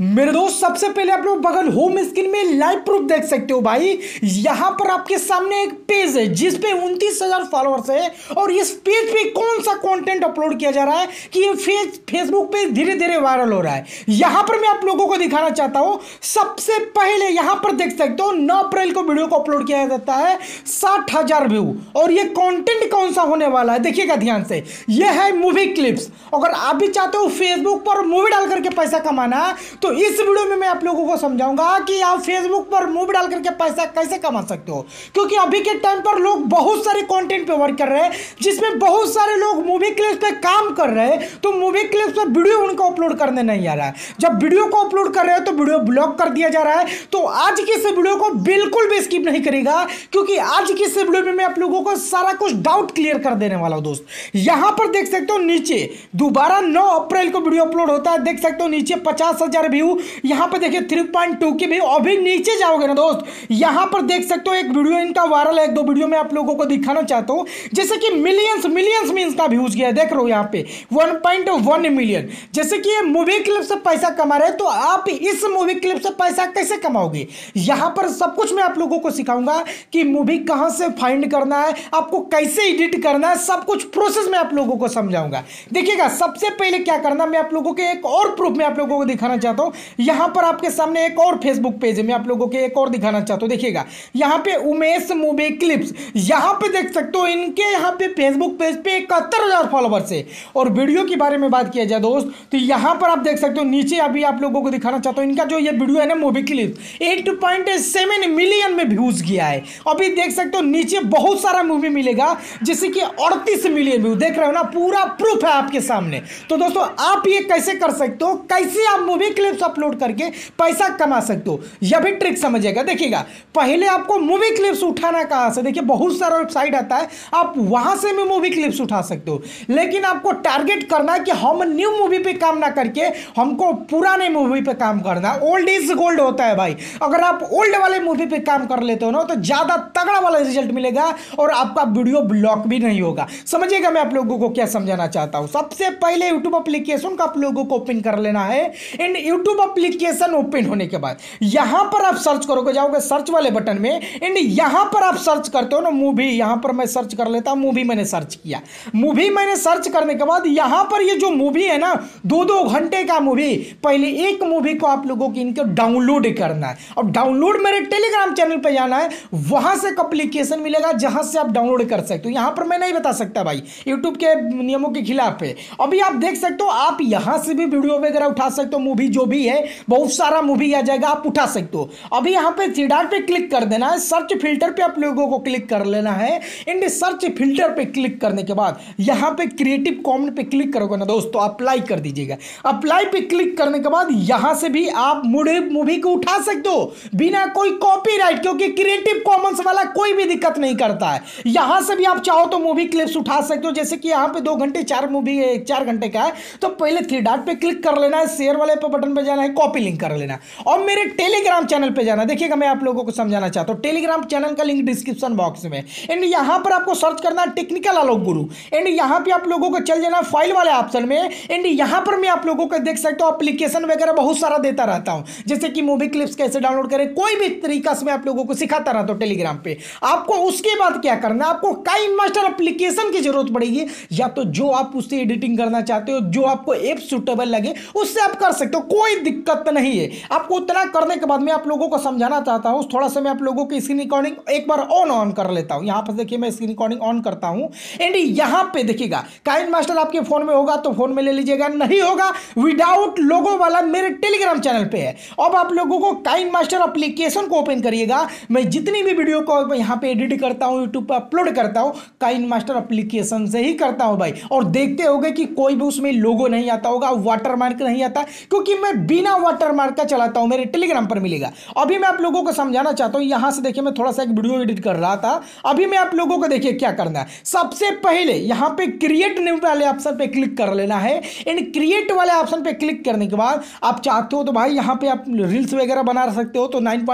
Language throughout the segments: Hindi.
मेरे दोस्त सबसे पहले आप लोग बगल होम स्क्रीन में लाइव प्रूफ देख सकते हो भाई यहां पर आपके सामने एक पेज है जिस पे उनतीस हजार फॉलोअर्स है और इस पेज पे कौन सा कंटेंट अपलोड किया जा रहा है कि ये फेस फेसबुक पे धीरे धीरे वायरल हो रहा है यहां पर मैं आप लोगों को दिखाना चाहता हूं सबसे पहले यहां पर देख सकते हो नौ अप्रैल को वीडियो को अपलोड किया जाता है साठ व्यू और ये कॉन्टेंट कौन सा होने वाला है देखिएगा ध्यान से यह है मूवी क्लिप्स अगर आप भी चाहते हो फेसबुक पर मूवी डाल करके पैसा कमाना तो दोस्तों इस वीडियो में मैं आप लोगों को समझाऊंगा कि आप फेसबुक पर मूवी डाल करके पैसा कैसे कमा सकते हो क्योंकि अभी के टाइम पर लोग बहुत सारे कंटेंट पे वर्क कर रहे हैं जिसमें बहुत सारे लोग मूवी क्लिप्स पे काम कर रहे हैं तो मूवी क्लिप्स पर वीडियो उनको अपलोड करने नहीं आ रहा है जब वीडियो को अपलोड कर रहे हो तो वीडियो ब्लॉक कर दिया जा रहा है तो आज की इस वीडियो को बिल्कुल भी स्किप नहीं करेगा क्योंकि आज की इस वीडियो में मैं आप लोगों को सारा कुछ डाउट क्लियर कर देने वाला हूँ दोस्त यहाँ पर देख सकते हो नीचे दोबारा नौ अप्रैल को वीडियो अपलोड होता है देख सकते हो नीचे पचास हजार व्यू यहाँ पर देखिए थ्री पॉइंट टू के व्यू अभी नीचे जाओगे ना दोस्त यहाँ पर देख सकते हो एक वीडियो इनका वायरल है एक दो वीडियो में आप लोगों को दिखाना चाहता हूँ जैसे कि मिलियंस मिलियंस में इनका व्यूज गया देख रहे हो यहाँ पे वन पॉइंट वन मिलियन जैसे कि ये मूवी क्लिप से पैसा कमा रहे हैं तो आप इस मूवी क्लिप से पैसा कैसे कमाओगे यहाँ पर सब कुछ मैं आप लोगों को सिखाऊंगा कि मूवी कहाँ से फाइंड करना है आपको कैसे एडिट करना है सब कुछ प्रोसेस में आप लोगों को समझाऊंगा देखिएगा सबसे पहले क्या करना मैं आप लोगों के एक और प्रूफ में आप लोगों को दिखाना चाहता हूँ चाहता हूं यहां पर आपके सामने एक और फेसबुक पेज है मैं आप लोगों के एक और दिखाना चाहता हूं देखिएगा यहां पे उमेश मूवी क्लिप्स यहां पे देख सकते हो इनके यहां पे फेसबुक पेज पे इकहत्तर हज़ार फॉलोअर्स है और वीडियो के बारे में बात किया जाए दोस्त तो यहां पर आप देख सकते हो नीचे अभी आप लोगों को दिखाना चाहता हूं इनका जो ये वीडियो है ना मूवी क्लिप्स एट मिलियन में व्यूज गया है अभी देख सकते हो नीचे बहुत सारा मूवी मिलेगा जैसे कि अड़तीस मिलियन व्यू देख रहे हो ना पूरा प्रूफ है आपके सामने तो दोस्तों आप ये कैसे कर सकते हो कैसे आप मूवी क्लिप क्लिप्स अपलोड करके पैसा कमा सकते हो यह भी ट्रिक समझेगा देखिएगा पहले आपको मूवी क्लिप्स उठाना कहाँ से देखिए बहुत सारा वेबसाइट आता है आप वहां से भी मूवी क्लिप्स उठा सकते हो लेकिन आपको टारगेट करना है कि हम न्यू मूवी पे काम ना करके हमको पुराने मूवी पे काम करना है ओल्ड इज गोल्ड होता है भाई अगर आप ओल्ड वाले मूवी पे काम कर लेते हो ना तो ज्यादा तगड़ा वाला रिजल्ट मिलेगा और आपका वीडियो ब्लॉक भी नहीं होगा समझिएगा मैं आप लोगों को क्या समझाना चाहता हूं सबसे पहले यूट्यूब अप्लीकेशन का आप लोगों को ओपन कर लेना है एंड यूट्यूब अप्लीकेशन ओपन होने के बाद यहां पर आप सर्च करोगे जाओगे सर्च वाले बटन में एंड यहां पर आप सर्च करते हो ना मूवी यहां पर मैं सर्च कर लेता हूं मूवी मैंने सर्च किया मूवी मैंने सर्च करने के बाद यहां पर ये जो मूवी है ना दो दो घंटे का मूवी पहले एक मूवी को आप लोगों की इनको डाउनलोड करना है और डाउनलोड मेरे टेलीग्राम चैनल पर जाना है वहां से अप्लीकेशन मिलेगा जहां से आप डाउनलोड कर सकते हो यहां पर मैं नहीं बता सकता भाई यूट्यूब के नियमों के खिलाफ है अभी आप देख सकते हो आप यहां से भी वीडियो वगैरह उठा सकते हो मूवी जो मूवी है बहुत सारा मूवी आ जाएगा आप उठा सकते हो अभी यहाँ पे थ्री पे क्लिक कर देना है सर्च फिल्टर पे आप लोगों को क्लिक कर लेना है एंड सर्च फिल्टर पे क्लिक करने के बाद यहाँ पे क्रिएटिव कॉमन पे क्लिक करोगे ना दोस्तों अप्लाई कर दीजिएगा अप्लाई पे क्लिक करने के बाद यहाँ से भी आप मूवी को उठा सकते हो बिना कोई कॉपी क्योंकि क्रिएटिव कॉमन्स वाला कोई भी दिक्कत नहीं करता है यहाँ से भी आप चाहो तो मूवी क्लिप्स उठा सकते हो जैसे कि यहाँ पे दो घंटे चार मूवी चार घंटे का है तो पहले थ्री डॉट पे क्लिक कर लेना है शेयर वाले पे बटन पे पे जाना है कॉपी लिंक कर लेना और मेरे टेलीग्राम चैनल पे जाना देखिएगा मैं आप लोगों को समझाना चाहता हूँ टेलीग्राम चैनल का लिंक डिस्क्रिप्शन बॉक्स में एंड यहाँ पर आपको सर्च करना है टेक्निकल आलोक गुरु एंड यहाँ पर आप लोगों को चल जाना फाइल वाले ऑप्शन में एंड यहाँ पर मैं आप लोगों को देख सकता हूँ अप्लीकेशन वगैरह बहुत सारा देता रहता हूँ जैसे कि मूवी क्लिप्स कैसे डाउनलोड करें कोई भी तरीका से मैं आप लोगों को सिखाता रहता हूँ टेलीग्राम पर आपको उसके बाद क्या करना आपको कई मास्टर अप्लीकेशन की जरूरत पड़ेगी या तो जो आप उससे एडिटिंग करना चाहते हो जो आपको एप सुटेबल लगे उससे आप कर सकते हो कोई कोई दिक्कत नहीं है आपको उतना करने के बाद मैं आप लोगों को समझाना चाहता हूँ थोड़ा सा मैं आप लोगों की स्क्रीन रिकॉर्डिंग एक बार ऑन ऑन कर लेता हूँ यहाँ पर देखिए मैं स्क्रीन रिकॉर्डिंग ऑन करता हूँ एंड यहाँ पे देखिएगा काइन मास्टर आपके फोन में होगा तो फोन में ले लीजिएगा नहीं होगा विदाउट लोगों वाला मेरे टेलीग्राम चैनल पर है अब आप लोगों को काइन मास्टर अप्लीकेशन को ओपन करिएगा मैं जितनी भी वीडियो को यहाँ पर एडिट करता हूँ यूट्यूब पर अपलोड करता हूँ काइन मास्टर अप्लीकेशन से ही करता हूँ भाई और देखते हो कि कोई भी उसमें लोगो नहीं आता होगा वाटर मार्क नहीं आता क्योंकि मैं बिना वाटरमार्क का चलाता हूं मेरे टेलीग्राम पर मिलेगा अभी मैं आप लोगों को समझाना चाहता हूं यहां से देखिए मैं थोड़ा सा एक वीडियो एडिट कर रहा था अभी मैं आप लोगों को देखिए क्या करना है सबसे पहले यहां पे क्रिएट न्यू वाले ऑप्शन पे क्लिक कर लेना है एंड क्रिएट वाले ऑप्शन पे क्लिक करने के बाद आप चाहते हो तो भाई यहां पर आप रील्स वगैरह बना सकते हो तो नाइन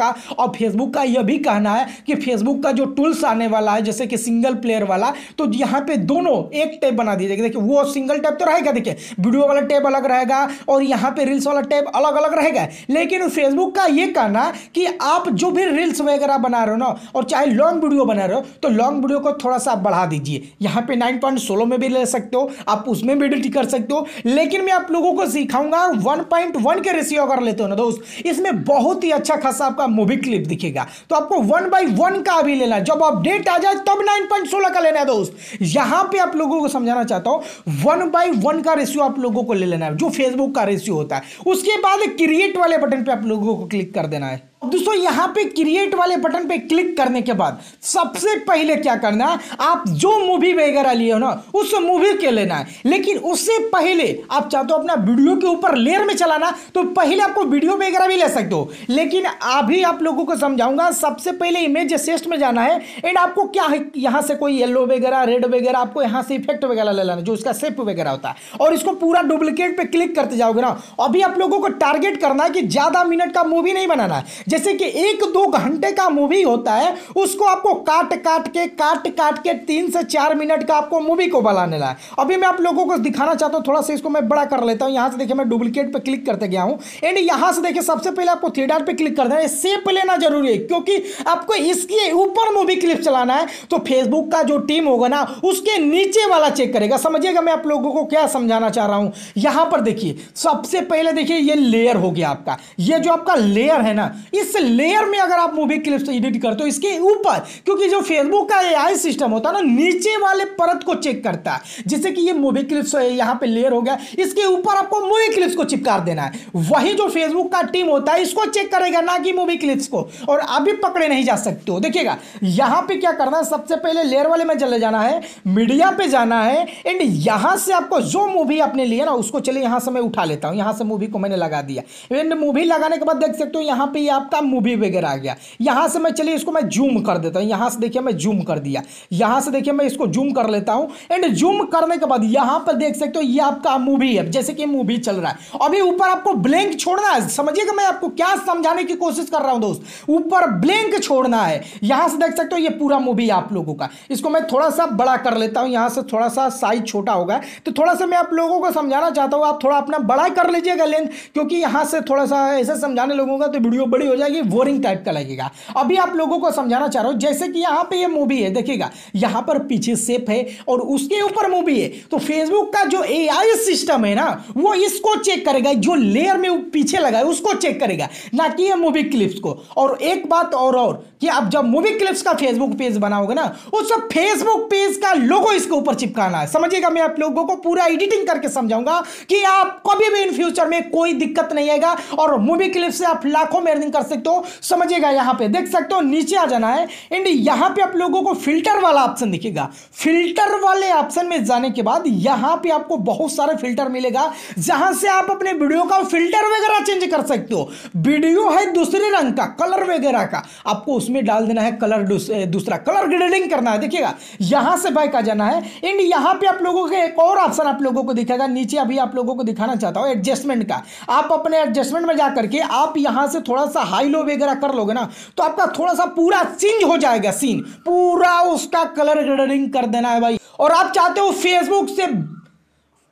का और फेसबुक का यह भी कहना है कि फेसबुक का जो टूल्स आने वाला है जैसे कि सिंगल प्लेयर वाला तो यहां पर दोनों एक टैब बना दीजिए देखिए वो सिंगल टैब तो रहेगा देखिए वीडियो वाला टैब अलग रहेगा और यहां पे रील्स वाला टैब अलग अलग रहेगा लेकिन फेसबुक का ये कहना कि आप जो भी रील्स वगैरह बना रहे हो ना और चाहे लॉन्ग वीडियो बना रहे हो तो लॉन्ग वीडियो को थोड़ा सा बढ़ा दीजिए यहाँ पे नाइन पॉइंट सोलो में भी ले सकते हो आप उसमें भी एडिट कर सकते हो लेकिन मैं आप लोगों को सिखाऊंगा वन पॉइंट वन के रेशियो अगर लेते हो ना दोस्त इसमें बहुत ही अच्छा खासा आपका मूवी क्लिप दिखेगा तो आपको वन बाई वन का अभी लेना जब अपडेट आ जाए तब नाइन पॉइंट सोलह का लेना है दोस्त यहाँ पे आप लोगों को समझाना चाहता हूँ वन बाई वन का रेशियो आप लोगों को ले लेना है जो फेसबुक का रेशियो होता है होता है उसके बाद क्रिएट वाले बटन पे आप लोगों को क्लिक कर देना है दोस्तों यहां पे क्रिएट वाले बटन पे क्लिक करने के बाद सबसे पहले क्या करना है आप जो मूवी वगैरह लिए हो ना उस मूवी के लेना है लेकिन उससे पहले आप चाहते हो तो अपना वीडियो के ऊपर लेयर में चलाना तो पहले आपको वीडियो वगैरह भी ले सकते हो लेकिन अभी आप लोगों को समझाऊंगा सबसे पहले इमेज सेस्ट में जाना है एंड आपको क्या है यहां से कोई येलो वगैरह रेड वगैरह आपको यहां से इफेक्ट वगैरह ले लेना जो इसका सेप वगैरह होता है और इसको पूरा डुप्लीकेट पर क्लिक करते जाओगे ना अभी आप लोगों को टारगेट करना है कि ज्यादा मिनट का मूवी नहीं बनाना है जैसे कि एक दो घंटे का मूवी होता है उसको आपको काट काट के काट काट के तीन से चार मिनट का आपको मूवी को बनाने ला है अभी मैं आप लोगों को दिखाना चाहता हूँ थोड़ा सा इसको मैं बड़ा कर लेता हूँ यहाँ से देखिए मैं डुप्लीकेट पर क्लिक करते गया हूँ एंड यहाँ से देखिए सबसे पहले आपको थिएटर पर क्लिक कर देना है सेप लेना जरूरी है क्योंकि आपको इसके ऊपर मूवी क्लिप चलाना है तो फेसबुक का जो टीम होगा ना उसके नीचे वाला चेक करेगा समझिएगा मैं आप लोगों को क्या समझाना चाह रहा हूँ यहाँ पर देखिए सबसे पहले देखिए ये लेयर हो गया आपका ये जो आपका लेयर है ना इस लेयर में अगर आप मूवी क्लिप्स एडिट करते हो इसके ऊपर क्योंकि जो फेसबुक का एआई सिस्टम होता है ना नीचे वाले परत को चेक करता है जैसे कि ये मूवी क्लिप्स यहाँ पे लेयर हो गया इसके ऊपर आपको मूवी क्लिप्स को चिपका देना है वही जो फेसबुक का टीम होता है इसको चेक करेगा ना कि मूवी क्लिप्स को और अभी पकड़े नहीं जा सकते हो देखिएगा यहाँ पे क्या करना है सबसे पहले लेयर वाले में चले जाना है मीडिया पे जाना है एंड यहाँ से आपको जो मूवी आपने लिया ना उसको चले यहाँ से मैं उठा लेता हूँ यहाँ से मूवी को मैंने लगा दिया एंड मूवी लगाने के बाद देख सकते हो यहाँ पे आप आपका मूवी वगैरह आ गया यहाँ से मैं चलिए इसको मैं जूम कर देता हूँ यहाँ से देखिए मैं जूम कर दिया यहाँ से देखिए मैं इसको जूम कर लेता हूँ एंड जूम करने के बाद यहाँ पर देख सकते हो ये आपका मूवी है जैसे कि मूवी चल रहा है अभी ऊपर आपको ब्लैंक छोड़ना है समझिएगा मैं आपको क्या समझाने की कोशिश कर रहा हूँ दोस्त ऊपर ब्लैंक छोड़ना है यहाँ से देख सकते हो ये पूरा मूवी आप लोगों का इसको मैं थोड़ा सा बड़ा कर लेता हूँ यहाँ से थोड़ा सा साइज छोटा होगा तो थोड़ा सा मैं आप लोगों को समझाना चाहता हूँ आप थोड़ा अपना बड़ा कर लीजिएगा लेंथ क्योंकि यहाँ से थोड़ा सा ऐसे समझाने लोगों का तो वीडियो बड़ी हो जाएगी बोरिंग टाइप का लगेगा अभी आप लोगों को समझाना चाह रहा हूं जैसे कि यहां पे ये मूवी है देखिएगा यहां पर पीछे सेफ है और उसके ऊपर मूवी है तो फेसबुक का जो ए सिस्टम है ना वो इसको चेक करेगा जो लेयर में पीछे लगा है उसको चेक करेगा ना कि ये मूवी क्लिप्स को और एक बात और और कि आप जब मूवी क्लिप्स का फेसबुक पेज बनाओगे ना उस फेसबुक पेज का लोगो इसके ऊपर चिपकाना है समझिएगा मैं आप लोगों को पूरा एडिटिंग करके समझाऊंगा कि आप कभी भी इन फ्यूचर में कोई दिक्कत नहीं आएगा और मूवी क्लिप्स से आप लाखों में अर्निंग कर सकते हो समझिएगा यहां पे देख सकते हो नीचे आ जाना है एंड यहां पे आप लोगों को फिल्टर वाला ऑप्शन दिखेगा फिल्टर वाले ऑप्शन में जाने के बाद यहां पे आपको बहुत सारे फिल्टर मिलेगा जहां से आप अपने वीडियो का फिल्टर वगैरह चेंज कर सकते हो वीडियो है दूसरे रंग का कलर वगैरह का आपको उसमें डाल देना है कलर दूसरा कलर ग्रेडिंग करना है देखिएगा यहां से बाइक आ जाना है एंड यहां पर आप लोगों के एक और ऑप्शन आप लोगों को दिखेगा नीचे अभी आप लोगों को दिखाना चाहता हूं एडजस्टमेंट का आप अपने एडजस्टमेंट में जाकर के आप यहां से थोड़ा सा लो वगैरह कर लोगे ना तो आपका थोड़ा सा पूरा चेंज हो जाएगा सीन पूरा उसका कलर कर देना है भाई और आप चाहते हो फेसबुक से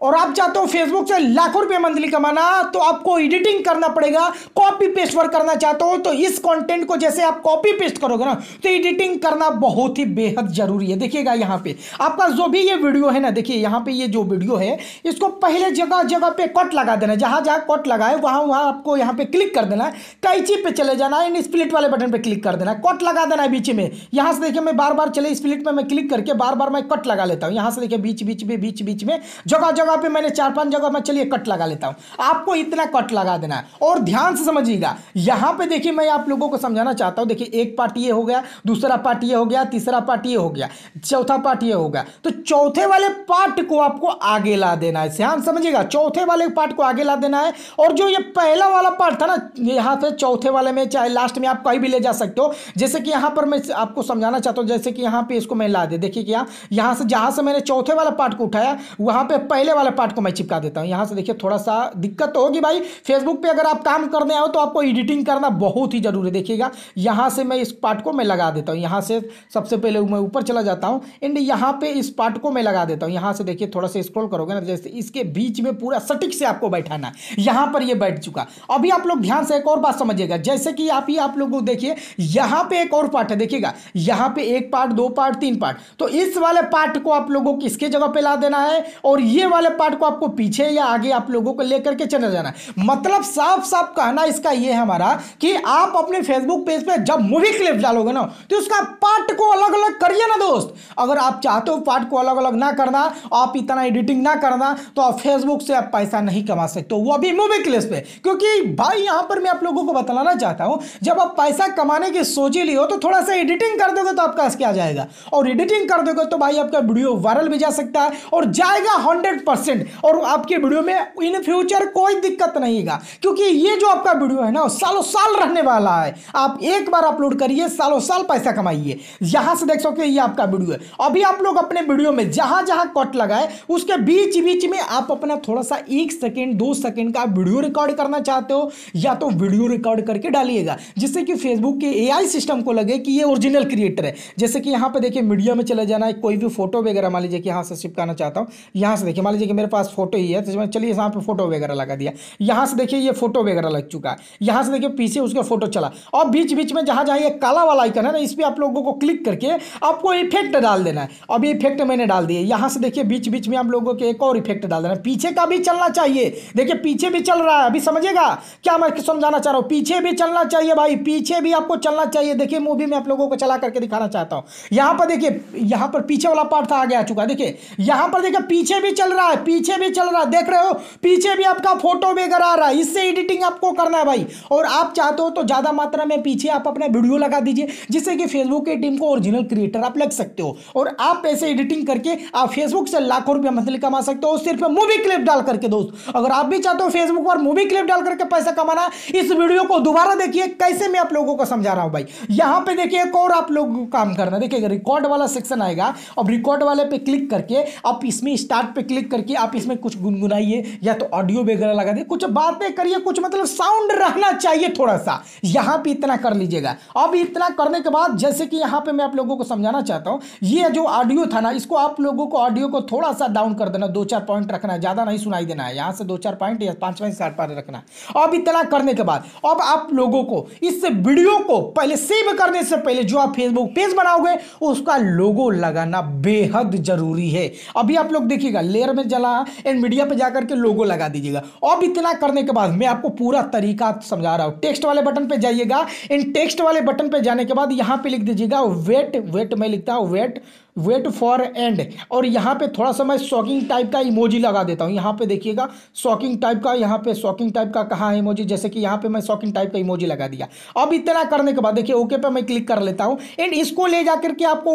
और आप चाहते हो फेसबुक से लाखों रुपए मंथली कमाना तो आपको एडिटिंग करना पड़ेगा कॉपी पेस्ट वर्क करना चाहते हो तो इस कंटेंट को जैसे आप कॉपी पेस्ट करोगे ना तो एडिटिंग करना बहुत ही बेहद जरूरी है देखिएगा यहाँ पे आपका जो भी ये वीडियो है ना देखिए यहाँ पे ये जो वीडियो है इसको पहले जगह जगह पे कट लगा देना जहां जहां कट लगाए वहां वहां आपको यहाँ पे क्लिक कर देना कैची पे चले जाना इन स्प्लिट वाले बटन पर क्लिक कर देना कट लगा देना है बीच में यहां से देखिए मैं बार बार चले स्प्लिट में मैं क्लिक करके बार बार मैं कट लगा लेता हूँ यहां से देखिए बीच बीच में बीच बीच में जगह जगह जगह पे मैंने चार पांच जगह मैं चलिए कट लगा लेता हूँ आपको इतना कट लगा देना है और ध्यान से समझिएगा यहाँ पे देखिए मैं आप लोगों को समझाना चाहता हूँ देखिए एक पार्ट ये हो गया दूसरा पार्ट ये हो गया तीसरा पार्ट ये हो गया चौथा पार्ट ये हो गया तो चौथे वाले पार्ट को आपको आगे ला देना है ध्यान समझिएगा चौथे वाले पार्ट को आगे ला देना है और जो ये पहला वाला पार्ट था ना यहाँ पे चौथे वाले में चाहे लास्ट में आप कहीं भी ले जा सकते हो जैसे कि यहाँ पर मैं आपको समझाना चाहता हूँ जैसे कि यहाँ पर इसको मैं ला दे देखिए क्या यहाँ से जहाँ से मैंने चौथे वाला पार्ट को उठाया वहाँ पर पहले वाला पार्ट को मैं चिपका देता हूँ यहाँ से देखिए थोड़ा सा दिक्कत तो होगी भाई फेसबुक पे अगर आप काम करने आओ तो आपको एडिटिंग करना बहुत ही ज़रूरी देखिएगा यहाँ से मैं इस पार्ट को मैं लगा देता हूँ यहाँ से सबसे पहले मैं ऊपर चला जाता हूँ एंड यहाँ पे इस पार्ट को मैं लगा देता हूँ यहाँ से देखिए थोड़ा सा स्क्रोल करोगे ना जैसे इसके बीच में पूरा सटीक से आपको बैठाना है यहाँ पर ये बैठ चुका अभी आप लोग ध्यान से एक और बात समझिएगा जैसे कि आप ही आप लोग देखिए यहाँ पे एक और पार्ट है देखिएगा यहाँ पे एक पार्ट दो पार्ट तीन पार्ट तो इस वाले पार्ट को आप लोगों को किसके जगह पे ला देना है और ये वाले वाले पार्ट को आपको पीछे या आगे आप लोगों को लेकर के चले जाना मतलब साफ साफ कहना इसका यह है हमारा कि आप अपने फेसबुक पेज पे जब मूवी क्लिप डालोगे ना तो उसका पार्ट को अलग अलग करिए ना दोस्त अगर आप चाहते हो पार्ट को अलग अलग ना करना आप इतना एडिटिंग ना करना तो आप फेसबुक से आप पैसा नहीं कमा सकते वो भी मूवी क्लिप पे क्योंकि भाई यहां पर मैं आप लोगों को बताना चाहता हूं जब आप पैसा कमाने की सोच ही लियो तो थोड़ा सा एडिटिंग कर दोगे तो आपका क्या जाएगा और एडिटिंग कर दोगे तो भाई आपका वीडियो वायरल भी जा सकता है और जाएगा हंड्रेड परसेंट और आपके वीडियो में इन फ्यूचर कोई दिक्कत नहीं होगा क्योंकि ये जो आपका वीडियो है ना सालों साल रहने वाला है आप एक बार अपलोड करिए सालों साल पैसा कमाइए यहां से देख सकते ये आपका वीडियो है अभी आप लोग अपने वीडियो में जहां जहां कट लगाए उसके बीच बीच में आप अपना थोड़ा सा एक सेकेंड दो सेकेंड का वीडियो रिकॉर्ड करना चाहते हो या तो वीडियो रिकॉर्ड करके डालिएगा जिससे कि फेसबुक के ए सिस्टम को लगे कि ये ओरिजिनल क्रिएटर है जैसे कि यहां पर देखिए मीडिया में चले जाना है कोई भी फोटो वगैरह मान लीजिए कि यहां से चिपकाना चाहता हूं यहां से देखिए मान लीजिए देखिए मेरे पास फोटो ही है तो चलिए यहाँ पर फोटो वगैरह लगा दिया यहाँ से देखिए ये फोटो वगैरह लग चुका है यहाँ से देखिए पीछे उसका फोटो चला और बीच बीच में जहाँ जहाँ ये काला वाला आइकन है ना इस पर आप लोगों को क्लिक करके आपको इफेक्ट डाल देना है अब ये इफेक्ट मैंने डाल दिया यहाँ से देखिए बीच बीच में आप लोगों के एक और इफेक्ट डाल देना पीछे का भी चलना चाहिए देखिए पीछे भी चल रहा है अभी समझेगा क्या मैं समझाना चाह रहा हूँ पीछे भी चलना चाहिए भाई पीछे भी आपको चलना चाहिए देखिए मूवी में आप लोगों को चला करके दिखाना चाहता हूँ यहाँ पर देखिए यहाँ पर पीछे वाला पार्ट था आगे आ चुका है देखिए यहाँ पर देखिए पीछे भी चल रहा है है पीछे भी चल रहा है देख रहे हो पीछे भी आपका फोटो वगैरह आ रहा है इससे एडिटिंग आपको करना है भाई और आप चाहते हो तो ज़्यादा मात्रा में पीछे आप अपने वीडियो लगा दीजिए जिससे कि फेसबुक की टीम को ओरिजिनल क्रिएटर आप लग सकते हो और आप ऐसे एडिटिंग करके आप फेसबुक से लाखों रुपया मंथली कमा सकते हो सिर्फ मूवी क्लिप डाल करके दोस्त अगर आप भी चाहते हो फेसबुक पर मूवी क्लिप डाल करके पैसा कमाना इस वीडियो को दोबारा देखिए कैसे मैं आप लोगों को समझा रहा हूँ भाई यहाँ पे देखिए एक और आप लोग काम करना देखिए रिकॉर्ड वाला सेक्शन आएगा अब रिकॉर्ड वाले पे क्लिक करके आप इसमें स्टार्ट पे क्लिक करके कि आप इसमें कुछ गुनगुनाइए या तो ऑडियो वगैरह लगा दिए कुछ बातें करिए कुछ मतलब साउंड रहना चाहिए थोड़ा सा यहाँ पे इतना कर लीजिएगा अब इतना करने के बाद जैसे कि यहाँ पे मैं आप लोगों को समझाना चाहता हूँ ये जो ऑडियो था ना इसको आप लोगों को ऑडियो को थोड़ा सा डाउन कर देना दो चार पॉइंट रखना ज़्यादा नहीं सुनाई देना है यहाँ से दो चार पॉइंट या पाँच पॉइंट साठ पॉइंट रखना अब इतना करने के बाद अब आप लोगों को इस वीडियो को पहले सेव करने से पहले जो आप फेसबुक पेज बनाओगे उसका लोगो लगाना बेहद जरूरी है अभी आप लोग देखिएगा लेयर में जला एंड मीडिया पर जाकर के लोगो लगा दीजिएगा अब इतना करने के बाद मैं आपको पूरा तरीका समझा रहा हूँ टेक्स्ट वाले बटन पर जाइएगा एंड टेक्स्ट वाले बटन पर जाने के बाद यहाँ पर लिख दीजिएगा वेट वेट मैं लिखता हूँ वेट वेट फॉर एंड और यहाँ पे थोड़ा सा मैं शॉकिंग टाइप का इमोजी लगा देता हूँ यहाँ पे देखिएगा शॉकिंग टाइप का यहाँ पे शॉकिंग टाइप का कहाँ है इमोजी जैसे कि यहाँ पे मैं शॉकिंग टाइप का इमोजी लगा दिया अब इतना करने के बाद देखिए ओके पे मैं क्लिक कर लेता हूँ एंड इसको ले जा करके आपको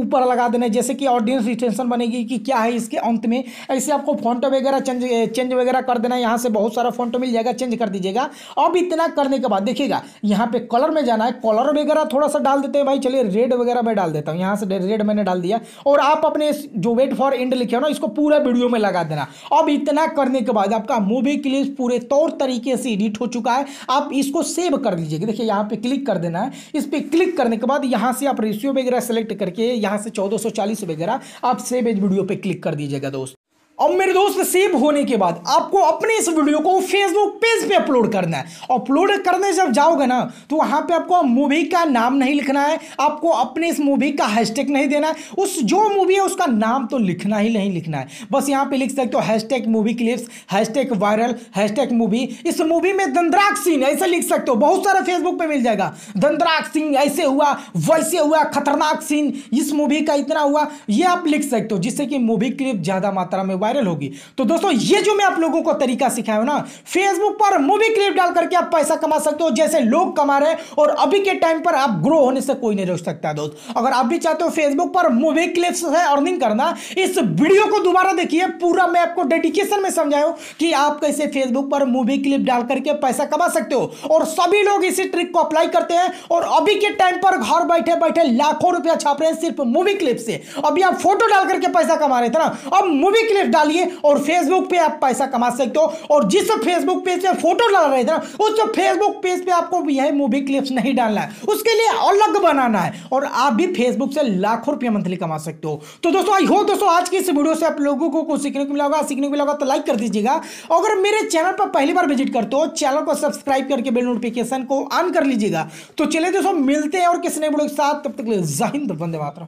ऊपर लगा देना है जैसे कि ऑडियंस रिटेंशन बनेगी कि क्या है इसके अंत में ऐसे आपको फोटो वगैरह चेंज चेंज वगैरह कर देना है यहाँ से बहुत सारा फोटो मिल जाएगा चेंज कर दीजिएगा अब इतना करने के बाद देखिएगा यहाँ पे कलर में जाना है कलर वगैरह थोड़ा सा डाल देते हैं भाई चलिए रेड वगैरह मैं डाल देता हूँ यहाँ से रेड मैंने डाल डाल दिया और आप अपने जो वेट फॉर एंड लिखे हो ना इसको पूरा वीडियो में लगा देना अब इतना करने के बाद आपका मूवी क्लिप पूरे तौर तरीके से एडिट हो चुका है आप इसको सेव कर लीजिएगा देखिए यहाँ पे क्लिक कर देना है इस पर क्लिक करने के बाद यहाँ से आप रेशियो वगैरह सेलेक्ट करके यहाँ से चौदह वगैरह आप सेव एज वीडियो पर क्लिक कर दीजिएगा दोस्त अब मेरे दोस्त सेव होने के बाद आपको अपने इस वीडियो को फेसबुक पेज पे अपलोड करना है अपलोड करने जब जाओगे ना तो वहां पे आपको मूवी का नाम नहीं लिखना है आपको अपने इस मूवी का हैशटैग नहीं देना है उस जो मूवी है उसका नाम तो लिखना ही नहीं लिखना है बस यहां पे लिख सकते हो hashtag movie clips hashtag viral hashtag movie इस मूवी में दंद्राक सिंह ऐसे लिख सकते हो बहुत सारा फेसबुक पर मिल जाएगा दंद्राक सिंह ऐसे हुआ वैसे हुआ खतरनाक सीन इस मूवी का इतना हुआ ये आप लिख सकते हो जिससे कि मूवी क्लिप ज़्यादा मात्रा में वायरल होगी तो दोस्तों ये जो मैं आप लोगों को तरीका सिखाया हूं ना फेसबुक पर मूवी क्लिप डाल करके आप पैसा कमा सकते हो जैसे लोग कमा रहे हैं और अभी के टाइम पर आप ग्रो होने से कोई नहीं रोक सकता दोस्त अगर आप भी चाहते हो फेसबुक पर मूवी क्लिप से अर्निंग करना इस वीडियो को दोबारा देखिए पूरा मैं आपको डेडिकेशन में समझाऊ कि आप कैसे फेसबुक पर मूवी क्लिप डाल करके पैसा कमा सकते हो और सभी लोग इसी ट्रिक को अप्लाई करते हैं और अभी के टाइम पर घर बैठे बैठे लाखों रुपया छाप रहे हैं सिर्फ मूवी क्लिप से अभी आप फोटो डाल करके पैसा कमा रहे थे ना अब मूवी क्लिप डालिए और फेसबुक पे आप पैसा कमा सकते हो और जिस फेसबुक पेज पे फोटो डाल रहे थे ना उस फेसबुक पेज पे आपको यह मूवी क्लिप्स नहीं डालना है उसके लिए अलग बनाना है और आप भी फेसबुक से लाखों रुपया मंथली कमा सकते हो तो दोस्तों आई होप दोस्तों आज की इस वीडियो से आप लोगों को कुछ सीखने को मिला होगा सीखने को मिला होगा तो लाइक कर दीजिएगा अगर मेरे चैनल पर पहली बार विजिट करते हो चैनल को सब्सक्राइब करके बिल नोटिफिकेशन को ऑन कर लीजिएगा तो चलिए दोस्तों मिलते हैं और किसने नए वीडियो के साथ तब तक लिए जहिंद बंदे मात्र